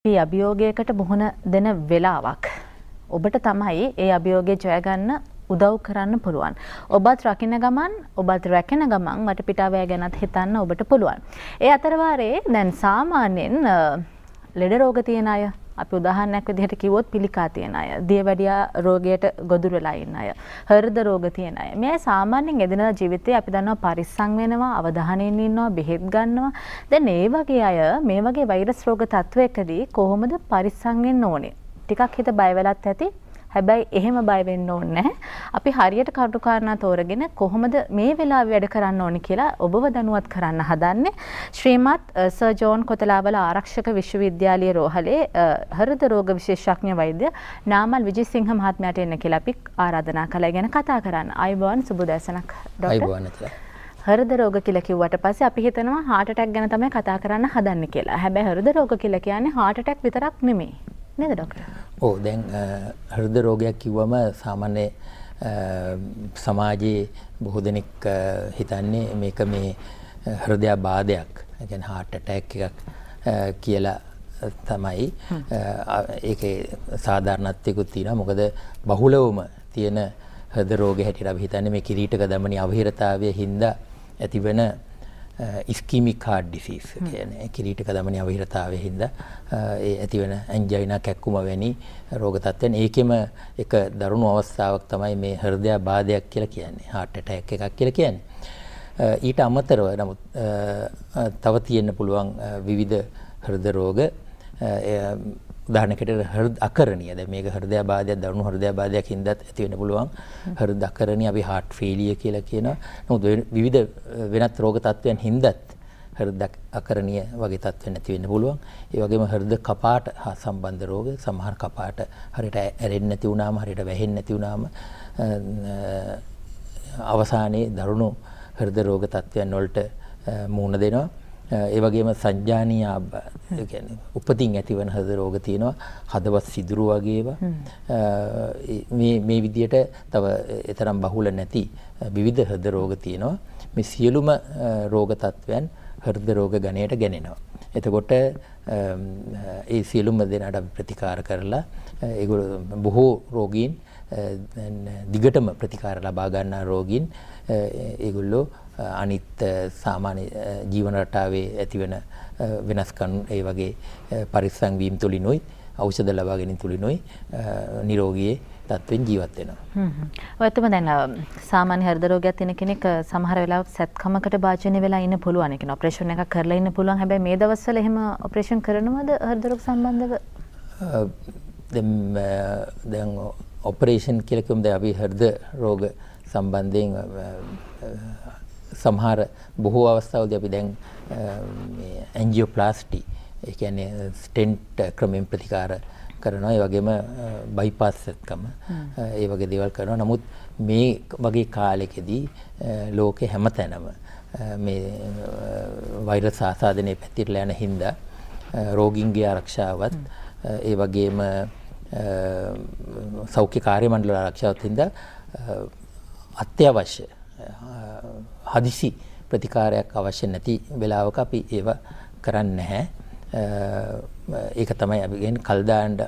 අපි අභියෝගයකට මුහුණ දෙන වෙලාවක්. ඔබට තමයි ඒ අභියෝගය ජයගන්න උදව් කරන්න පුළුවන්. ඔබත් රකින ගමන් ඔබත් රැකෙන ගමන් වට පිටාවය ගැනත් හිතන්න ඔබට පුළුවන්. ඒ අතරවාරේ දැන් සාමාන්‍යයෙන් ලෙඩ රෝග තියෙන අය අපි උදාහරණයක් විදිහට කිව්වොත් පිළිකා තියෙන අය, දියවැඩියා රෝගයට ගොදුරු වෙලා ඉන්න අය, හෘද රෝග තියෙන අය. මේ සාමාන්‍යයෙන් එදිනෙදා ජීවිතේ අපි දන්නවා පරිස්සම් වෙනවා, අවධානයෙන් ඉන්නවා, බෙහෙත් ගන්නවා. දැන් මේ වගේ අය මේ වගේ වෛරස් රෝග තත්වයකදී කොහොමද පරිස්සම් වෙන්න ඕනේ? ටිකක් හිත බය වෙලත් ඇති. හැබැයි එහෙම බය වෙන්න ඕනේ නැහැ. අපි හරියට කටුකාරණා තෝරගෙන කොහොමද මේ වෙලාවේ වැඩ කරන්න ඕනේ කියලා ඔබව දැනුවත් කරන්න හදන්නේ. ශ්‍රීමත් සර් ජෝන් කොතලාවල ආරක්ෂක විශ්වවිද්‍යාලයේ රෝහලේ හෘද රෝග විශේෂඥ වෛද්‍ය නාමල් විජේසිංහ මහත්මයාට එන්න කියලා අපි ආරාධනා කළා ගැන කතා කරන්න. අයබෝන් සුබ දැසනක් ડોක්ටර්. අයබෝන් කියලා. හරද රෝග කියලා කිව්වට පස්සේ අපි හිතනවා heart attack ගැන තමයි කතා කරන්න හදන්නේ කියලා. හැබැයි හරද රෝග කියලා කියන්නේ heart attack විතරක් නෙමෙයි. නේද ડોක්ටර්? ඕ දැන් හෘද රෝගයක් කිව්වම සාමාන්‍ය සමාජයේ බොහෝ දෙනෙක් හිතන්නේ මේක මේ හෘදයා බාධයක් ගැන හාට ටැක් එකක් කියලා තමයි ඒක සාධාරණත්යකුත් තියෙන මොකද බහුලවම තියෙන හද රෝග හැටිට අපි හිතන්නේ මේ කිරීටක දමනි අවහිරතාවය හින්දා ඇතිවන ස්කීමික් කාඩ් ඩිසිස් කියන කිරීටික දමනය අවහිරතාවය හින්ද uh, ඒ ඇතිවන ඇන්ජයිනා කැක්කුම වැනි රෝගතත්වයන් ඒකෙම එක දරුණු අවස්ථාවක් තමයි මේ හෘදයා බාධයක් කියලා කියන්නේ හාට්ට එකක් කියලා කියන්නේ uh, ඊට අමතරව නමුත් uh, තව තියෙන්න පුළුවන් විවිධ හෘද රෝග උදාහරණයකට හෘද අකරණිය. දැන් මේක හෘදයාබාධයක් දරුණු හෘදයාබාධයක් හින්දාත් ඇති වෙන්න පුළුවන්. හෘද අකරණිය අපි heart failure කියලා කියනවා. නමුත් විවිධ වෙනත් රෝග තත්ත්වයන් හින්දාත් හෘද අකරණිය වගේ තත්ත්වයන් ඇති වෙන්න පුළුවන්. ඒ වගේම හෘද කපාට හා සම්බන්ධ රෝග සමහර කපාට හරියට ඇරෙන්නේ නැති වුණාම හරියට වැහෙන්නේ නැති වුණාම අවසානයේ දරුණු හෘද රෝග තත්ත්වයන් වලට මුහුණ දෙනවා. ඒ වගේම සංජානීය ආබාධ ඒ කියන්නේ උපතින් ඇතිවන හද රෝග තියෙනවා හදවත් සිදුරු වගේව මේ මේ විදියට තව එතරම් බහුල නැති විවිධ හද රෝග තියෙනවා මේ සියලුම රෝග තත්වයන් හෘද රෝග ගණයට ගණෙනවා එතකොට ඒ සියලුම දෙනාට ප්‍රතිකාර කරලා ඒගොල්ලෝ බොහෝ රෝගීන් දිගටම ප්‍රතිකාර ලබා ගන්නා රෝගීන් ඒගොල්ලෝ අනිත් සාමාන්‍ය ජීවන රටාවේ ඇතිවන වෙනස්කම් ඒ වගේ පරිස්සම් වීම තුලිනුයි ඖෂධ ලබා ගැනීම තුලිනුයි නිරෝගී තත්වෙන් ජීවත් වෙනවා. ඔයතුම දැන් සාමාන්‍ය හෘද රෝගයක් තියෙන කෙනෙක් සමහර වෙලාවට සැත්කමකට භාජනය වෙලා ඉන්න පුළුවන් කියන ඔපරේෂන් එකක් කරලා ඉන්න පුළුවන්. හැබැයි මේ දවස්වල එහෙම ඔපරේෂන් කරනවද හෘද රෝග සම්බන්ධව? දැන් ඔපරේෂන් කියලා කියමුද අපි හෘද රෝග සම්බන්ධයෙන් සමහර බොහෝ අවස්ථාවලදී අපි දැන් මේ ඇන්ජියෝප්ලාස්ටි ඒ කියන්නේ ස්ටෙන්ට් ක්‍රමෙන් ප්‍රතිකාර කරනවා ඒ වගේම බයිපාස් එකම ඒ වගේ දේවල් කරනවා නමුත් මේ වගේ කාලෙකදී ලෝකේ හැමතැනම මේ වෛරස් ආසාදනයේ පැතිරලා යන හින්දා රෝගීන්ගේ ආරක්ෂාවත් ඒ වගේම සෞඛ්‍ය කාර්ය මණ්ඩල ආරක්ෂාවත් හින්දා අත්‍යවශ්‍යයි හදිසි ප්‍රතිකාරයක් අවශ්‍ය නැති වෙලාවක අපි ඒව කරන්න නැහැ. ඒක තමයි අපිගෙන් කල්දාන්ඩ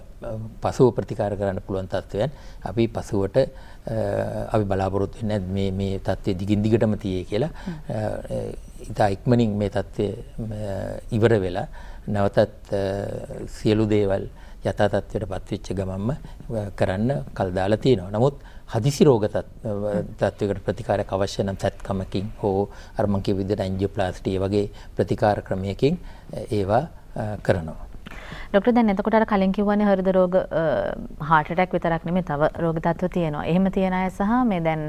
පසුව ප්‍රතිකාර කරන්න පුළුවන් තත්ත්වයන් අපි පසුවට අපි බලාපොරොත්තු නැත් මේ තත්ත්වය දිගින් දිගටම තියේ කියලා ඉතා ඉක්මනින් මේ තත්ත්වය ඉවර වෙලා නැවතත් සියලු දේවල් යථා තත්ත්වයට පත්වෙච්ච ගමම්ම කරන්න කල්දාලා තියෙනවා. නමුත් හදිසි රෝග තත්ත්වයකට ප්‍රතිකාරයක් අවශ්‍ය නම් සැත්කමකින් හෝ අර මං කිය විදිහට ඇන්ජියෝප්ලාස්ටි වගේ ප්‍රතිකාර ක්‍රමයකින් ඒවා කරනවා. ඩොක්ටර් දැන් එතකොට අර කලින් කිව්වනේ හෘද රෝග heart attack විතරක් නෙමෙයි තව රෝග තත්ත්ව තියෙනවා. එහෙම තියෙන අය සහ මේ දැන්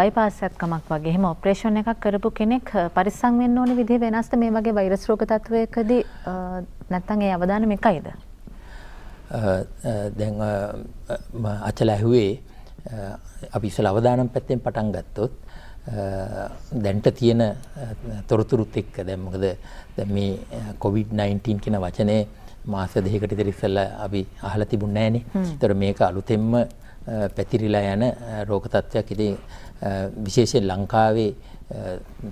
බයිපාස් එකක්මක් වගේ එහෙම ඔපරේෂන් එකක් කරපු කෙනෙක් පරිස්සම් වෙන්න ඕනේ විදිහ වෙනස්ද මේ වගේ වෛරස් රෝග තත්ත්වයකදී නැත්තම් ඒ අවදානම එකයිද? දැන් අචල ඇහුවේ අපි ඉස්සල අවදානම් පැත්තෙන් පටන් ගත්තොත් දැන්ට තියෙන තොරතුරුත් එක්ක දැන් මොකද දැන් මේ COVID-19 කියන වචනේ මාස දෙකකට ඉතර ඉස්සෙල්ලා අපි අහලා තිබුණේ නැහනේ. ඒතර මේක අලුතෙන්ම පැතිරිලා යන රෝග තත්ත්වයක්. ඉතින් විශේෂයෙන් ලංකාවේ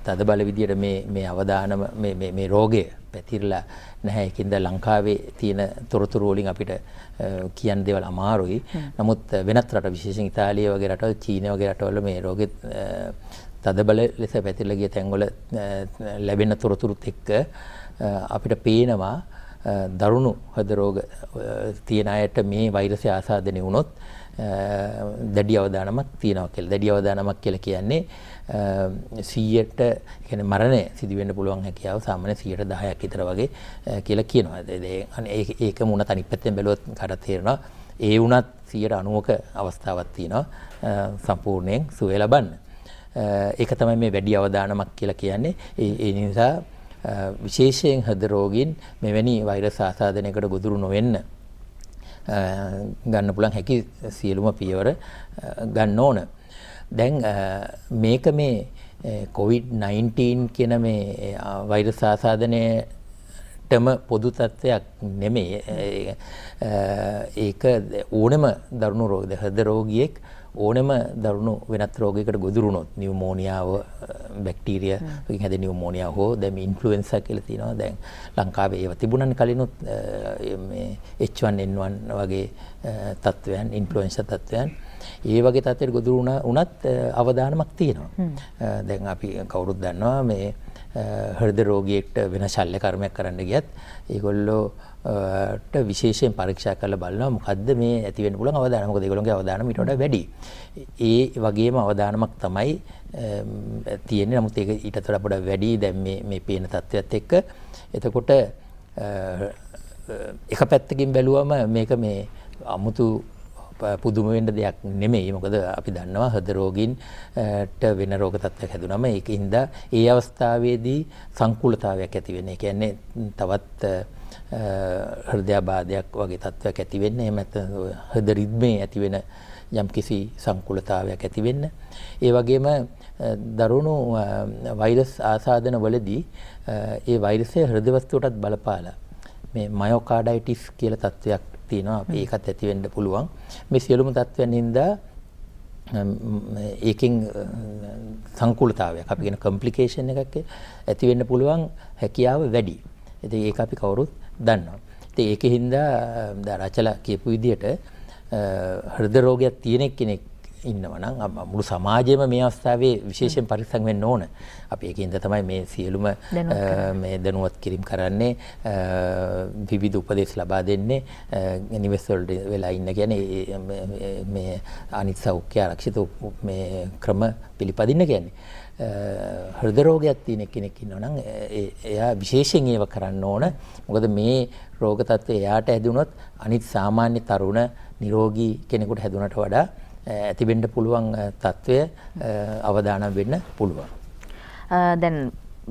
තද බල විදියට මේ මේ අවදානම මේ මේ රෝගය පැතිරලා නැහැ ඒක ඉඳ ලංකාවේ තියෙන තොරතුරු වලින් අපිට කියන්න දේවල් අමාරුයි. නමුත් වෙනත් රට විශේෂයෙන් ඉතාලිය වගේ රටවල් චීන වගේ රටවල මේ රෝගෙ තදබල ලෙස පැතිරලා ගිය තැන්වල ලැබෙන තොරතුරුත් එක්ක අපිට පේනවා දරුණු හද රෝග තියෙන අයට මේ වෛරසය ආසාදනය වුණොත් දැඩි අවදානමක් තියෙනවා කියලා. දැඩි අවදානමක් කියලා කියන්නේ 100ට කියන්නේ මරණය සිදු වෙන්න පුළුවන් හැකියාව සාමාන්‍ය 110ක් විතර වගේ කියලා කියනවා. ඒක ඒක මුණ තනි පැත්තෙන් බැලුවොත් කාටත් තේරෙනවා. ඒ වුණත් 90ක අවස්ථාවක් තියෙනවා සම්පූර්ණයෙන් සුවය ලබන්න. ඒක තමයි මේ වැඩි අවදානමක් කියලා කියන්නේ. ඒ නිසා විශේෂයෙන් හද රෝගීන් මෙවැනි වෛරස් ආසාදනයකට ගොදුරු නොවෙන්න ගන්න පුළන් හැකි සියලුම පියවර ගන්න ඕන. දැන් මේක මේ කොවිD-19 කියන මේ වෛරස් ආසාදනයටම පොදු තත්ත්වයක් නෙමේ ඒක ඕනෙම දරුණු රෝගද හද රෝගියෙක් ඕනම දරුණු වෙනත් රෝගයකට ගොදුරුනොත් නිවමෝනියාව බැක්ටීරිය වලින් හැදෙන නිවමෝනියා හෝ දැන් මේ ඉන්ෆ්ලුවෙන්සා කියලා තියෙනවා දැන් ලංකාවේ ඒවා තිබුණානේ කලිනුත් මේ H1N1 වගේ තත්වයන් ඉන්ෆ්ලුවෙන්සා තත්වයන් ඒ වගේ තත්ත්වයකට ගොදුරු වුණා උනත් අවදානමක් තියෙනවා දැන් අපි කවුරුත් දන්නවා මේ හෘද රෝගියෙක්ට වෙන ශල්්‍ය කර්මයක් කරන්න ගියත් ඒගොල්ලෝට විශේෂයෙන් පරීක්ෂා කරලා බලනවා මොකද්ද මේ ඇති වෙන්න පුළුවන් අවදානම මොකද ඒගොල්ලෝගේ අවදානම ඊට වඩා වැඩි. ඒ වගේම අවදානමක් තමයි තියෙන්නේ. නමුත් ඒක ඊටත් වඩා පොඩ්ඩක් වැඩි දැන් මේ මේ පේන තත්ත්වයත් එක්ක. එතකොට එක පැත්තකින් බැලුවම මේක මේ අමුතු පුදුම වෙන්න දෙයක් නෙමෙයි. මොකද අපි දන්නවා හද රෝගීන්ට වෙන රෝග තත්ත්වයක් හැදුනම ඒකින්ද ඒ අවස්ථාවේදී සංකූලතාවයක් ඇති වෙන. ඒ කියන්නේ තවත් හෘදයාබාධයක් වගේ තත්ත්වයක් ඇති වෙන්න. එහෙම නැත්නම් හද රිද්මේ ඇති වෙන යම්කිසි සංකූලතාවයක් ඇති වෙන්න. ඒ වගේම දරුණු වෛරස් ආසාදන වලදී ඒ වෛරසය හෘද වස්තුවටත් බලපාලා මේ මයෝකාඩයිටිස් කියලා තත්ත්වයක් තියෙනවා අපි ඒකත් ඇති වෙන්න පුළුවන් මේ සියලුම තත්ත්වයන් හින්දා ඒකෙන් සංකූලතාවයක් අපි කියන කම්ප්ලිකේෂන් එකක් ඇති වෙන්න පුළුවන් හැකියාව වැඩි. ඉතින් ඒක අපි කවුරුත් දන්නවා. ඉතින් ඒකෙන් හින්දා රචලා කියපු විදිහට හෘද රෝගයක් තියෙන කෙනෙක් ඉන්නවනම් මුළු සමාජයම මේ අවස්ථාවේ විශේෂයෙන් පරිස්සම් වෙන්න ඕන. අපි ඒකින්ද තමයි මේ සියලුම මේ දැනුවත් කිරීම කරන්නේ විවිධ උපදෙස් ලබා දෙන්නේ නිවෙස් වලට වෙලා ඉන්න කියන්නේ මේ අනිත් සෞඛ්‍ය ආරක්ෂිත මේ ක්‍රම පිළිපදින්න කියන්නේ. හෘද රෝගයක් තියෙන කෙනෙක් ඉන්නවනම් එයා විශේෂයෙන් ඒව කරන්න ඕන. මොකද මේ රෝග තත්ත්වය එයාට හැදුනොත් අනිත් සාමාන්‍ය තරුණ නිරෝගී කෙනෙකුට හැදුනට වඩා ඇතිබෙන්ඩ පුළුවන් තත්ත්වය අවධානම් වෙන්න පුළුවන්. දැන්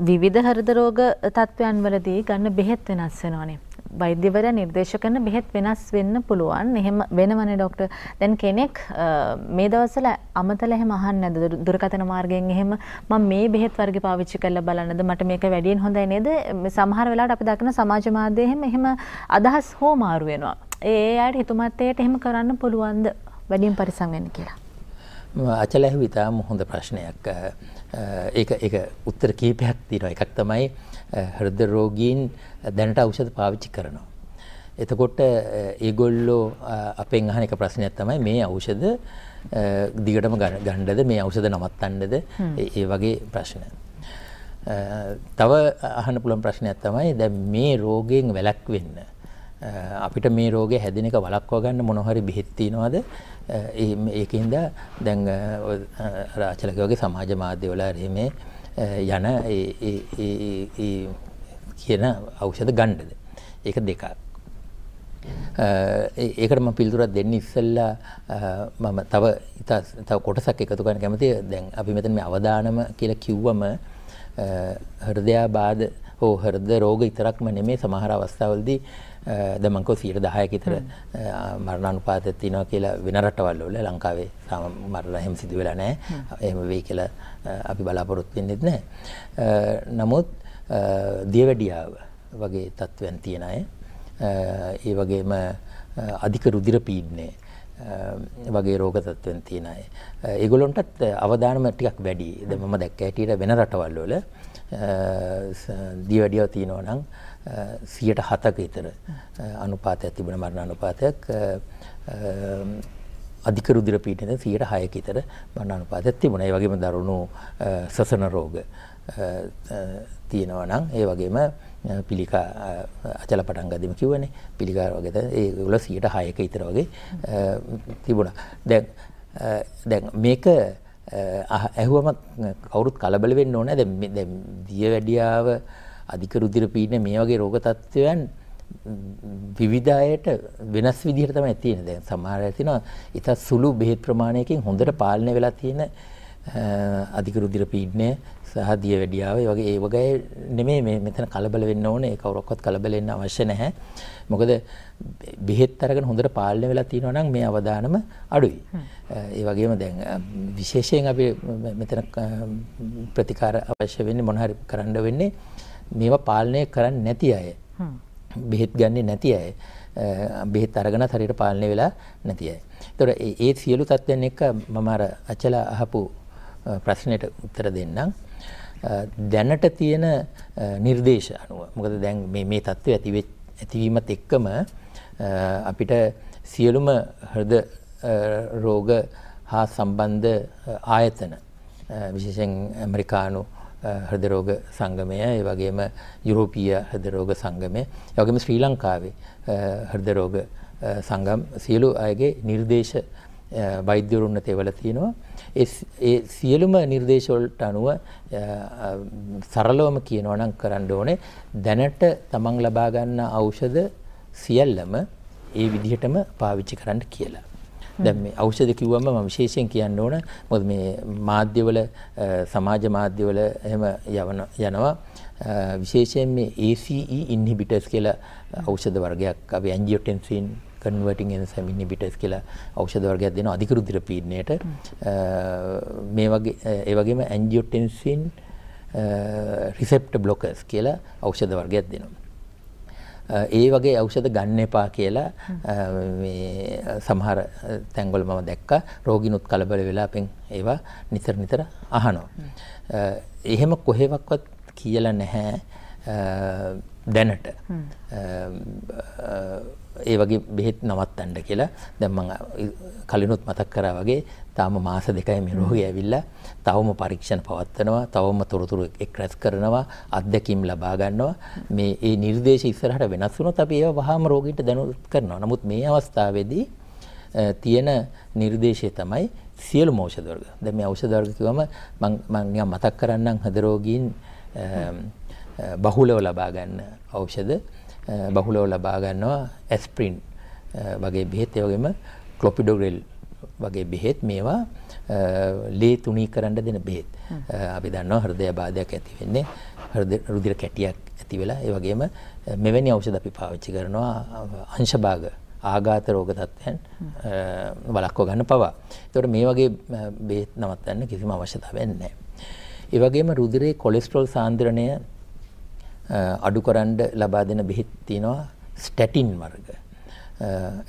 විවිධ හරදරෝග තත්ත්වයන් වලදී ගන්න බෙහෙත් වෙනස් වෙනවානේ. වෛද්‍යවර නිර්දේශ කරන බෙහෙත් වෙනස් වෙන්න පුළුවන් එහෙම වෙනවනේ ඩොක්ටර්. දැන් කෙනෙක් මේ දවස්වල අමතල එහෙම අහන්නේ නැද්ද දුරකථන මාර්ගයෙන් එහෙම මම මේ බෙහෙත් වර්ගය පාවිච්චි කරලා බලන්නද මට මේක වැඩියෙන් හොඳයි නේද? සමහර වෙලාවට අපි දකින සමාජ මාධ්‍යයේ එහෙම එහෙම අදහස් හොමාරු වෙනවා. ඒ ඒ අයට හිතුමතේට එහෙම කරන්න පුළුවන්ද? වැඩියෙන් පරිසම් වෙන්න කියලා? අචල ඇහුව ඉතාම හොඳ ප්‍රශ්නයක්. ඒක ඒක උත්තර කීපයක් තියෙනවා. එකක් තමයි හෘද රෝගීන් දැනට ඖෂධ පාවිච්චි කරනවා. එතකොට ඒගොල්ලෝ අපෙන් අහන එක ප්‍රශ්නයක් තමයි මේ ඖෂධ දිගටම ගණ්ඩද මේ ඖෂධ නවත්තන්නද ඒ වගේ ප්‍රශ්න. තව අහන පුළුවන් ප්‍රශ්නයක් තමයි දැන් මේ රෝගයෙන් වැළැක්වෙන්න අපිට මේ රෝගය හැදෙන එක වළක්වා ගන්න මොන හරි බෙහෙත් තියනවාද ඒකින්ද දැන් රාචලක වගේ සමාජ මාධ්‍ය වල මේ යන කියන ඖෂධ ගන්නද ඒක දෙකක් ඒකට මම පිළිතුරක් දෙන්න ඉස්සෙල්ලා මම තව තව කොටසක් එකතු කරන්න කැමතියි දැන් අපි මෙතන මේ අවදානම කියලා කිව්වම හෘදයාබාධ හෝ හෘද රෝග විතරක්ම නෙමෙයි සමහර අවස්ථාවලදී දමංකෝ සීර දහයකිතර මරණනුපාතත් තිනවා කියලා වෙන රටවල් වල ලංකාවේ සාම මරලා එහෙම සිදු වෙලා නැහැ. එහෙම වෙයි කියලා අපි බලාපොරොත්තු වෙන්නේත් නැහැ. නමුත් දියවැඩියාව වගේ තත්ත්වයන් තියෙන අය ඒ වගේම අධික රුධිර පීඩනය වගේ රෝග තත්ත්වයන් තියෙන අය. ඒගොල්ලන්ටත් අවධානම ටිකක් වැඩි. දැන් මම දැක්ක හැටියට වෙන රටවල් වල දියවැඩියව තියෙනවා නම් සියට හතක ඉතර අනුපාතයක් තිබෙන මරණ අනුපාතයක් අධික රුධිර පීඩනය 106ක විතර මරණ අනුපාතයක් තිබුණා. ඒ වගේම දරුණු සසන රෝග තියෙනවා නම් ඒ වගේම පිළිකා අචල පටන් ගදීම කිව්වනේ. පිළිකා වගේද ඒගොල්ල 106ක විතර වගේ තිබුණා. දැන් දැන් මේක ඇහුවම කවුරුත් කලබල වෙන්න ඕනේ. දැන් දියවැඩියාව අධික රුධිර පීඩන මේ වගේ රෝග තත්ත්වයන් විවිධ අයට වෙනස් විදිහට තමයි තියෙන්නේ. දැන් සමහර අය තියෙනවා ඉතා සුළු බෙහෙත් ප්‍රමාණයකින් හොඳට පාලනය වෙලා තියෙන අධික රුධිර පීඩනය සහ දියවැඩියාව වගේ ඒ වගේ නෙමෙයි මේ මෙතන කලබල වෙන්න ඕනේ. කවුරක්වත් කලබල වෙන්න අවශ්‍ය නැහැ. මොකද බෙහෙත් අරගෙන හොඳට පාලනය වෙලා තියෙනවා නම් මේ අවදානම අඩුයි. ඒ වගේම දැන් විශේෂයෙන් අපි මෙතන ප්‍රතිකාර අවශ්‍ය වෙන්නේ මොන හරි කරන්න වෙන්නේ මේවා පාලනය කරන්නේ නැති අය බෙහෙත් ගන්නේ නැති අය බෙහෙත් අරගෙනත් හරියට පාලනය වෙලා නැති අය. ඒතොර ඒ සියලු තත්ත්වයන් එක්ක මම අර අචල අහපු ප්‍රශ්නෙට උත්තර දෙන්නම්. දැනට තියෙන නිර්දේශ අනුව මොකද දැන් මේ මේ தত্ত্বය ඇති ඇතිවීමත් එක්කම අපිට සියලුම හෘද රෝග හා සම්බන්ධ ආයතන විශේෂයෙන් ඇමරිකානු හදරෝග සංගමය ඒ වගේම යුරෝපීය හදරෝග සංගමය යගම ශ්‍රී ලංකාවේ හදරෝග සංගම් සියලු අයගේ නිර්දේශ වෛද්‍යවරුන්න තෙවල තියෙනවා ඒ සියලුම නිර්දේශවලට අනුව සරලවම කියනවා නම් කරන්න ඕනේ දැනට තමන් ලබා ගන්න ඖෂධ සියල්ලම ඒ විදිහටම පාවිච්චි කරන්න කියලා දැන් මේ ඖෂධ කිව්වම මම විශේෂයෙන් කියන්න ඕන මොකද මේ මාධ්‍යවල සමාජ මාධ්‍යවල එහෙම යවන යනවා විශේෂයෙන් මේ ACE inhibitors කියලා ඖෂධ වර්ගයක් අපි angiotensin converting enzyme inhibitors කියලා ඖෂධ වර්ගයක් දෙනවා අධික රුධිර පීඩනයට මේ වගේ ඒ වගේම angiotensin receptor blockers කියලා ඖෂධ වර්ගයක් දෙනවා ඒ වගේ ඖෂධ ගන්න එපා කියලා මේ සමහර තැන්වල මම දැක්කා රෝගිනුත් කලබල වෙලා අපෙන් ඒවා නිතර නිතර අහනවා. එහෙම කොහෙවත්වත් කියලා නැහැ දැනට ඒ වගේ බෙහෙත් නවත්තන්න කියලා දැන් මම කලිනුත් මතක් කරා වගේ තාම මාස දෙකයි මේ රෝගය ඇවිල්ලා තවම පරීක්ෂණ පවත්වනවා තවම තොරතුරු එක් රැස් කරනවා අත්දැකීම් ලබා ගන්නවා මේ ඒ නිර්දේශ ඉස්සරහට වෙනස් වුණොත් අපි ඒව වහාම රෝගීන්ට දැනුවත් කරනවා නමුත් මේ අවස්ථාවේදී තියෙන නිර්දේශය තමයි සියලු ඖෂධ වර්ග. දැන් මේ ඖෂධ වර්ග කිව්වම මම මම මතක් කරන්නම් හද රෝගීන් බහුලව ලබා ගන්න ඖෂධ බහුලව ලබා ගන්නවා ඇස්ප්‍රින් වගේ බෙහෙත් ඒ වගේම ක්ලොපිඩොග්‍රෙල් වගේ බෙහෙත් මේවා ලේ තුනී කරන්න දෙන බෙහෙත්. අපි දන්නවා හෘදය බාධයක් ඇති වෙන්නේ හෘද රුධිර කැටියක් ඇති වෙලා ඒ වගේම මෙවැනි ඖෂධ අපි පාවිච්චි කරනවා අංශභාග ආඝාත රෝග තත්ත්වයන් වළක්ව ගන්න පවා. ඒතකොට මේ වගේ බෙහෙත් නවත්තන්න කිසිම අවශ්‍යතාවයක් නැහැ. ඒ වගේම රුධිරේ කොලෙස්ටරෝල් සාන්ද්‍රණය අඩු කරන්න ලබා දෙන බෙහෙත් තියෙනවා ස්ටැටින් වර්ග.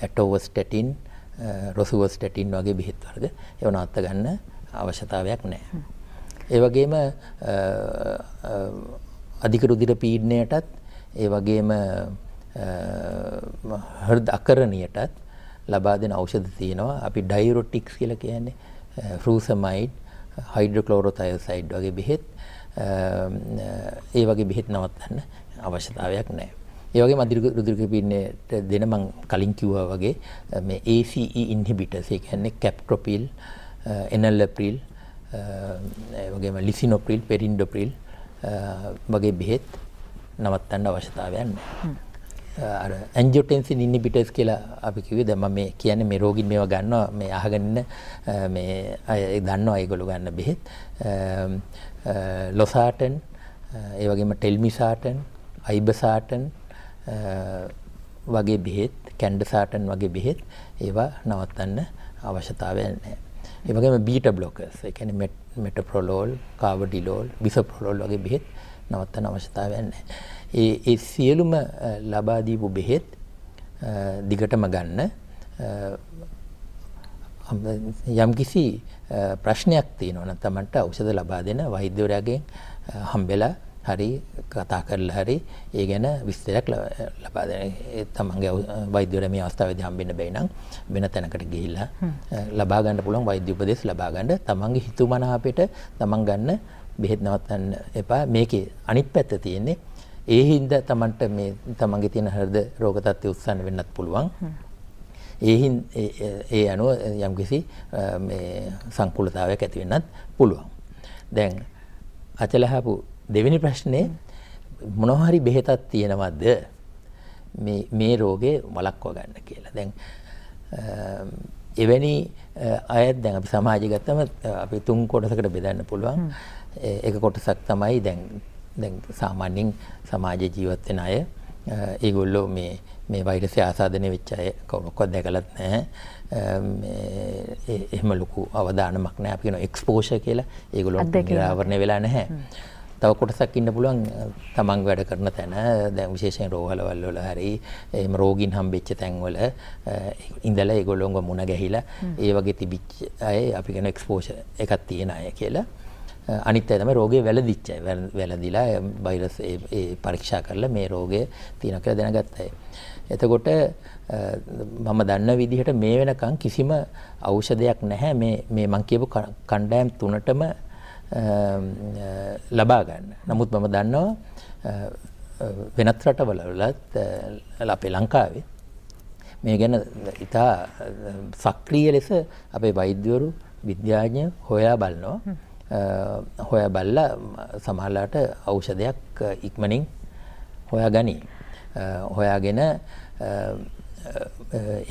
ඇටෝවස්ටැටින් රොසුවස්ටැටින් වගේ බෙහෙත් වර්ග ඒව නවත්ත ගන්න අවශ්‍යතාවයක් නැහැ. ඒ වගේම අධික රුධිර පීඩනයටත් ඒ වගේම හෘද අකරණයටත් ලබා දෙන ඖෂධ තියෙනවා. අපි ඩයිරොටික්ස් කියලා කියන්නේ ෆ්‍රූසමයිඩ් හයිඩ්‍රොක්ලෝරොතයොසයිඩ් වගේ බෙහෙත් ඒ වගේ බෙහෙත් නවත්තන්න අවශ්‍යතාවයක් නැහැ. ඒ වගේ මදිරු රුධිරකපින්නේට දෙන මං කලින් කිව්වා වගේ මේ ACE inhibitors ඒ කියන්නේ captopril, enalapril, ඒ වගේම lisinopril, perindopril වගේ බෙහෙත් නවත්තන්න අවශ්‍යතාවයක් නැහැ. අර ඇන්ජියෝටෙන්සින් ඉන්හිබිටර්ස් කියලා අපි කිව්වේ දැන් මම මේ කියන්නේ මේ රෝගීන් මේවා ගන්නවා මේ අහගෙන ඉන්න මේ අය දන්නවා ඒගොල්ලෝ ගන්න බෙහෙත් ලොසාටන් ඒවගේම ටෙල්මිසාටන් අයිබසාටන් වගේ බෙහෙත් කැන්ඩසාටන් වගේ බෙහෙත් ඒවා නවත්තන්න අවශ්‍යතාවය නෑ. ඒවගේම බීට බ්ලොකස් එකන මෙටප්‍රොලෝල් කාවඩිලෝල් බිසප්‍රොලෝල් වගේ බෙහෙත් නවත්තන අවශ්‍යතාවයන්න. ඒ සියලුම uh, ලබාදීපු බෙහෙත් uh, දිගටම ගන්න uh, යම්කිසි ප්‍රශ්නයක් තියෙනවා නම් Tamanට ඖෂධ ලබා දෙන වෛද්‍යවරයාගෙන් හම්බෙලා හරි කතා කරලා හරි ඒ ගැන විස්තරයක් ලබා දෙන. ඒ තමන්ගේ වෛද්‍යවරයා මේ අවස්ථාවේදී හම්බෙන්න බැයි නම් වෙන තැනකට ගිහිල්ලා ලබා ගන්න පුළුවන් වෛද්‍ය උපදෙස් ලබා ගන්න තමන්ගේ හිතුමනාපෙට තමන් ගන්න බෙහෙත් නවත්තන්න එපා. මේකේ අනිත් පැත්ත තියෙන්නේ ඒ හින්දා තමන්ට මේ තමන්ගේ තියෙන හෘද රෝග තත්ත්වය උස්සන්න වෙන්නත් පුළුවන්. ඒහින් ඒ අනුව යම්කිසි සංකුලතාවයක් ඇතිවෙන්නත් පුළුවන්. දැන් අචලහපු දෙවෙනි ප්‍රශ්නය මොනොහරි බෙහෙතත් තියෙනවද මේ රෝගේ වලක්ව ගන්න කියලා. දැන් එවැනි අයත් දැන් අපි සමාජගතම අපි තුන් කොටසකට බෙදන්න පුළුවන්. එක කොටසක් තමයි දැන් දැන් සාමාන්‍යයෙන් සමාජ ජීවත් වෙන අය ඒගොල්ලෝ මේ මේ වෛරසය ආසාදනය වෙච්ච අය කවුරක්වත් දැකලත් නැහැ එහෙම ලොකු අවදානමක් නැහැ අපි කියනවා එක්ස්පෝෂර් කියලා ඒගොල්ලොන්ට නිරාවරණය වෙලා නැහැ තව කොටසක් ඉන්න පුළුවන් තමන් වැඩ කරන තැන දැන් විශේෂයෙන් රෝහලවල් වල හරි එහෙම රෝගීන් හම්බෙච්ච තැන්වල ඉඳලා ඒගොල්ලොන්ව මුණ ගැහිලා ඒ වගේ තිබිච්ච අය අපි කියන එක්ස්පෝෂර් එකක් තියෙන අය කියලා අනිත් අය තමයි රෝගේ වැළඳිච්ච අය. වැළඳිලා වෛරස් ඒ පරීක්ෂා කරලා මේ රෝගය තියෙනවා කියලා දැනගත්ත අය. එතකොට මම දන්න විදිහට මේ වෙනකන් කිසිම ඖෂධයක් නැහැ මේ මේ මං කියපු කණ්ඩායම් තුනටම ලබා ගන්න. නමුත් මම දන්නවා වෙනත් රටවලත් අපේ ලංකාවේ මේ ගැන ඉතා සක්‍රීය ලෙස අපේ වෛද්‍යවරු විද්‍යාඥ හොයා බලනවා. හොය බල්ල සමහරලාට ඖෂධයක් ඉක්මනින් හොයා ගනී. හොයාගෙන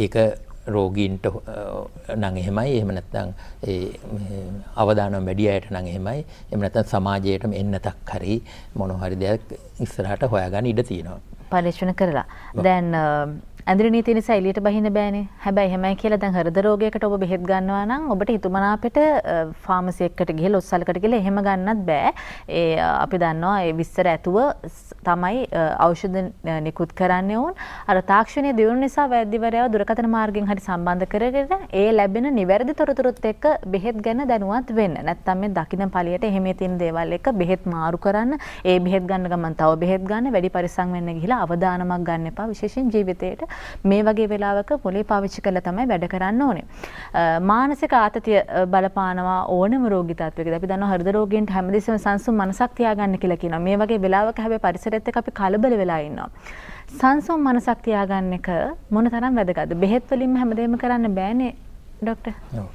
ඒක රෝගීන්ට නං එහෙමයි එහෙම නැත්නම් ඒ අවදානම් වැඩි අයට නම් එහෙමයි එහෙම නැත්නම් සමාජයටම එන්නතක් හරි මොන හරි දෙයක් ඉස්සරහට හොයාගන්න ඉඩ තියෙනවා පරීක්ෂණ කරලා දැන් ඇඳිරි නීතිය නිසා එළියට බහින්න බෑනේ. හැබැයි එහෙමයි කියලා දැන් හෘද රෝගයකට ඔබ බෙහෙත් ගන්නවා නම් ඔබට හිතුමනාපෙට ෆාමසි එකකට ගිහලා ඔස්සලකට ගිහලා එහෙම ගන්නත් බෑ. ඒ අපි දන්නවා ඒ විස්තර ඇතුව තමයි ඖෂධ නිකුත් කරන්නේ උන්. අර තාක්ෂණයේ දියුණුව නිසා වෛද්‍යවරයව දුරකථන මාර්ගෙන් හරි සම්බන්ධ කරගෙන ඒ ලැබෙන නිවැරදි තොරතුරුත් එක්ක බෙහෙත් ගැන දැනුවත් වෙන්න. නැත්තම් මේ දකින්න පළියට එහෙම තියෙන දේවල් එක බෙහෙත් මාරු කරන්න ඒ බෙහෙත් ගන්න ගමන් තව බෙහෙත් ගන්න වැඩි පරිසං වෙන්න ගිහිලා අවදානමක් ගන්න එපා විශේෂයෙන් ජීවිතේට මේ වගේ වෙලාවක පොලේ පාවිච්චි කරලා තමයි වැඩ කරන්න ඕනේ. මානසික ආතතිය බලපානවා ඕනම රෝගී තත්වයකදී. අපි දන්නවා හෘද රෝගීන්ට හැමදෙස්සම සංසුන් මනසක් තියාගන්න කියලා කියනවා. මේ වගේ වෙලාවක හැබැයි පරිසරයත් එක්ක අපි කලබල වෙලා ඉන්නවා. සංසුම් මනසක් තියාගන්න එක මොන තරම් වැදගත්ද? බෙහෙත් වලින්ම හැමදේම කරන්න බෑනේ ડોક્ટર. ඔව්.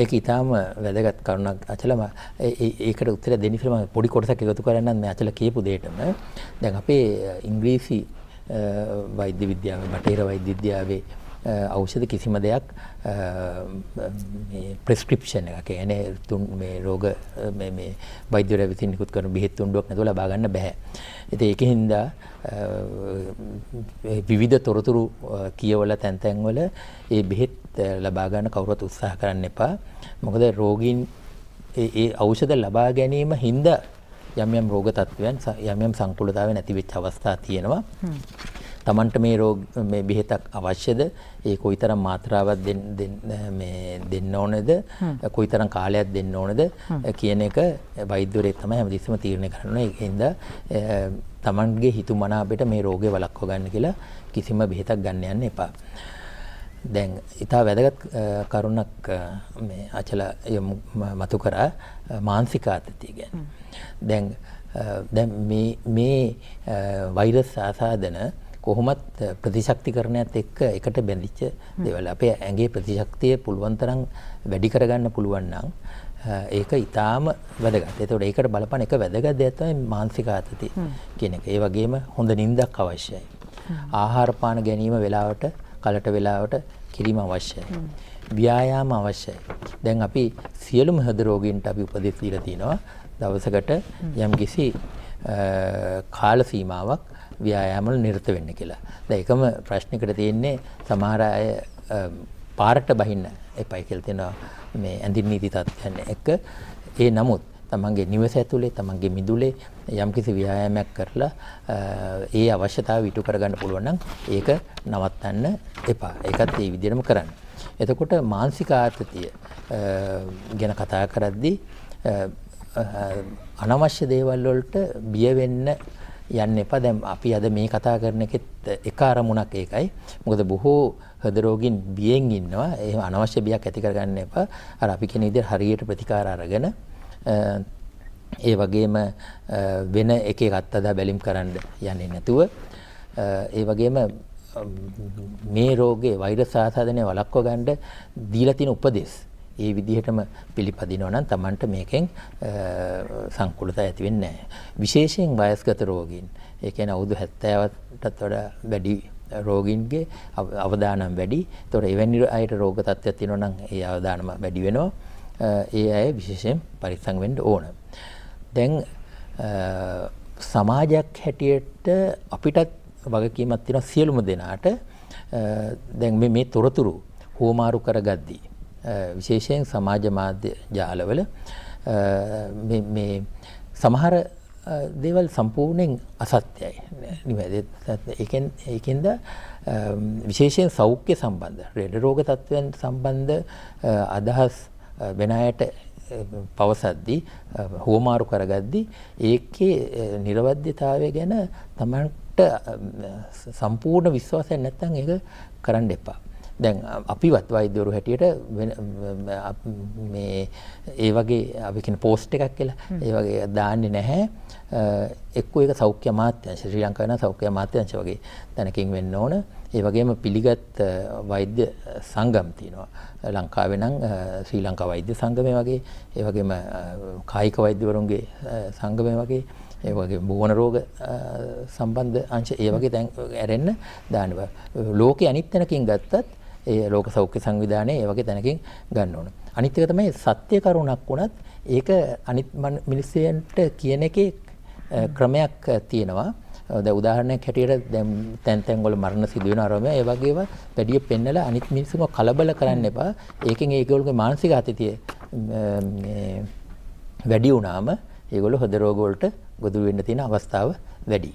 ඒක ඊටාම වැදගත් කරුණක් අචලම ඒකට උත්තර දෙන්න ඉස්සෙල්ලා මම පොඩි කොටසක් එකතු කරන්නම් මේ අචල කියපු දෙයටම. දැන් අපේ ඉංග්‍රීසි වෛද්‍ය විද්‍යාව බටහිර වෛද්‍ය විද්‍යාවේ ඖෂධ කිසිම දෙයක් ප්‍රස්ක්‍රිප්ෂන් එක කියන්නේ තුන් මේ රෝග මේ මේ වෛද්‍යවරයා විසින් නිකුත් කරන බෙහෙත් තුණ්ඩුවක් නැතුව ලබා ගන්න බෑ. ඉතින් ඒකෙන් හින්දා විවිධ තොරතුරු කියවල තැන් තැන්වල ඒ බෙහෙත් ලබා ගන්න කවුරුත් උත්සාහ කරන්න එපා. මොකද රෝගීන් ඒ ඖෂධ ලබා ගැනීම හින්දා යම් යම් රෝග තත්ත්වයන් යම් යම් සංකූලතාවය නැති වෙච්ච අවස්ථා තියෙනවා. තමන්ට මේ රෝග මේ බෙහෙතක් අවශ්‍යද? ඒ කොයිතරම් මාත්‍රාවක් දෙන්න මේ දෙන්න ඕනද? කොයිතරම් කාලයක් දෙන්න ඕනද කියන එක වෛද්‍යවරයෙක් තමයි හැමතිස්සෙම තීරණය කරන්නේ. ඒකින්ද තමන්ගේ හිතුමනාපයට මේ රෝගේ වළක්වා ගන්න කියලා කිසිම බෙහෙතක් ගන්න යන්න එපා. දැන් ඉතා වැදගත් කරුණක් අචල මතු කරා මාන්සිකාතතිය ගැන. දැන් දැ මේ වෛරස් ආසාධන කොහොමත් ප්‍රතිශක්තිකරණයක්ත් එක්ක එකට බැඳිච්ච දෙවල අපේ ඇගේ ප්‍රතිශක්තිය පුළුවන්තරම් වැඩි කරගන්න පුළුවන්නම් ඒක ඉතාම වැදගත් එතවට ඒකට බලපන එක වැදගත් ඇතයි මාන්සිකාතති කෙනෙක් ඒ වගේම හොඳ නින්දක් අවශ්‍යයි. ආහාරපාන ගැනීම වෙලාවට කලට වෙලාවට කිරීම අවශ්‍යයි. ව්‍යායාම අවශ්‍යයි. දැන් අපි සියලුම හද රෝගීන්ට අපි උපදෙස් දීලා තිනවා දවසකට යම්කිසි කාල සීමාවක් ව්‍යායාමවල නිරත වෙන්න කියලා. දැන් එකම ප්‍රශ්නයකට තියෙන්නේ සමහර අය පාරට බහින්න එපයි කියලා තියෙනවා මේ ඇඳින් නීති තත්ත්වයන් එක. ඒ නමුත් තමන්ගේ නිවස ඇතුලේ තමන්ගේ මිදුලේ යම්කිසි ව්‍යායාමයක් කරලා ඒ අවශ්‍යතාව ඉටු කරගන්න පුළුවන් නම් ඒක නවත්තන්න එපා. ඒකත් ඒ විදිහටම කරන්න. එතකොට මානසික ආතතිය ගැන කතා කරද්දී අනවශ්‍ය දේවල් වලට බිය වෙන්න යන්න එපා. දැන් අපි අද මේ කතා කරන එකෙත් එක අරමුණක් ඒකයි. මොකද බොහෝ හද රෝගින් බියෙන් ඉන්නවා. ඒ අනවශ්‍ය බියක් ඇති කරගන්න එපා. අර අපි කියන විදිහට හරියට ප්‍රතිකාර අරගෙන ඒ වගේම වෙන එකේ ගත්තදා බැලිම් කරන්න යන්නේ නැතුව ඒ වගේම මේ රෝගේ වෛරස් ආසාදනය වළක්ව ගන්න දීලා තියෙන උපදෙස් ඒ විදිහටම පිළිපදිනවා නම් Tamanට මේකෙන් සංකූලතා ඇති වෙන්නේ නැහැ. විශේෂයෙන් වයස්ගත රෝගීන්, ඒ කියන්නේ අවුරුදු 70ටත් වඩා වැඩි රෝගීන්ගේ අවදානම් වැඩි. ඒතොර එවැනි අයට රෝග තත්ත්වයක් තියෙනවා නම් ඒ අවදානම වැඩි වෙනවා. ඒ අය විශේෂයෙන් පරිස්සං වෙන්ඩ ඕන. දැන් සමාජයක් හැටියට අපිටත් වගකීමත් තින සියලුම දෙනාට දැන් මේ තොරතුරු හෝමාරු කරගද්දී. විශේෂයෙන් සමාජ මාධ්‍ය ජාලවල සමහර දේවල් සම්පූර්ණයෙන් අසත්‍යයි. එකෙන්ද විශේෂයෙන් සෞඛ්‍ය සම්බන්ධ රෙඩ රෝග තත්ත්වයන් සම්බන්ධ අදහස් වෙන අයට පවසද්දී හුවමාරු කරගද්දී ඒකේ නිර්වද්‍යතාවය ගැන තමන්ට සම්පූර්ණ විශ්වාසයක් නැත්නම් ඒක කරන්න එපා. දැන් අපිවත් වෛද්‍යවරු හැටියට මේ ඒ වගේ අපි කියන පෝස්ට් එකක් කියලා ඒ වගේ දාන්නේ නැහැ එක්කෝ ඒක සෞඛ්‍ය අමාත්‍යාංශ ශ්‍රී ලංකාවේ සෞඛ්‍ය අමාත්‍යාංශ වගේ තැනකින් වෙන්න ඕන ඒ වගේම පිළිගත් වෛද්‍ය සංගම් තියෙනවා. ලංකාවේ නම් ශ්‍රී ලංකා වෛද්‍ය සංගමය වගේ, ඒ වගේම කායික වෛද්‍යවරුන්ගේ සංගමය වගේ, ඒ වගේ බෝන රෝග සම්බන්ධ අංශ ඒ වගේ දැන් ඇරෙන්න දානවා. ලෝකේ අනිත් තැනකින් ගත්තත් ඒ ලෝක සෞඛ්‍ය සංවිධානය ඒ වගේ තැනකින් ගන්න ඕන. අනිත් එක තමයි සත්‍ය කරුණක් වුණත් ඒක අනිත් මිනිස්සුන්ට කියන එකේ ක්‍රමයක් තියෙනවා. ද උදාහරණයක් හැටියට දැන් තැන් තැන් වල මරණ සිදුවෙන අරම ඒ වගේම පැඩිය පෙන්නලා අනිත් මිනිස්සුම කලබල කරන්න එපා. ඒකෙන් ඒගොල්ලෝගේ මානසික අතතිය වැඩි වුණාම ඒගොල්ලෝ හද රෝග වලට ගොදුරු වෙන්න තියෙන අවස්ථාව වැඩි.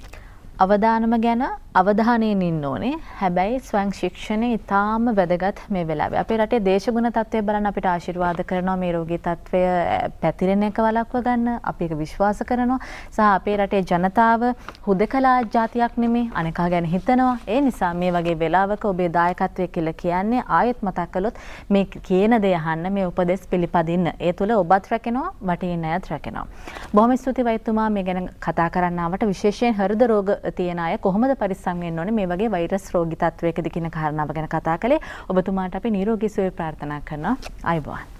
අවධානම ගැන අවධානයෙන් ඉන්න ඕනේ. හැබැයි ස්වං ශික්ෂණය ඊටාම වැදගත් මේ වෙලාවේ. අපේ රටේ දේශගුණ තත්ත්වය බලන්න අපිට ආශිර්වාද කරනවා මේ රෝගී තත්ත්වය පැතිරෙන එක වළක්ව ගන්න. අපි ඒක විශ්වාස කරනවා. සහ අපේ රටේ ජනතාව හුදකලා ජාතියක් නෙමේ අනෙකා ගැන හිතනවා. ඒ නිසා මේ වගේ වෙලාවක ඔබේ දායකත්වය කියලා කියන්නේ ආයෙත් මතක් කළොත් මේ කියන දේ අහන්න මේ උපදෙස් පිළිපදින්න. ඒ තුල ඔබත් රැකෙනවා, වටේ ඉන්න අයත් රැකෙනවා. බොහොම ස්තුතියි වෛද්‍යතුමා මේ ගැන කතා කරන්න ආවට විශේෂයෙන් හෘද රෝග තියෙන අය කොහොමද පරිස්සම් වෙන්න ඕනේ මේ වගේ වෛරස් රෝගී තත්වයකදී කියන කාරණාව ගැන කතා කළේ ඔබතුමාට අපි නිරෝගී සුවය ප්‍රාර්ථනා කරනවා අයබෝවන්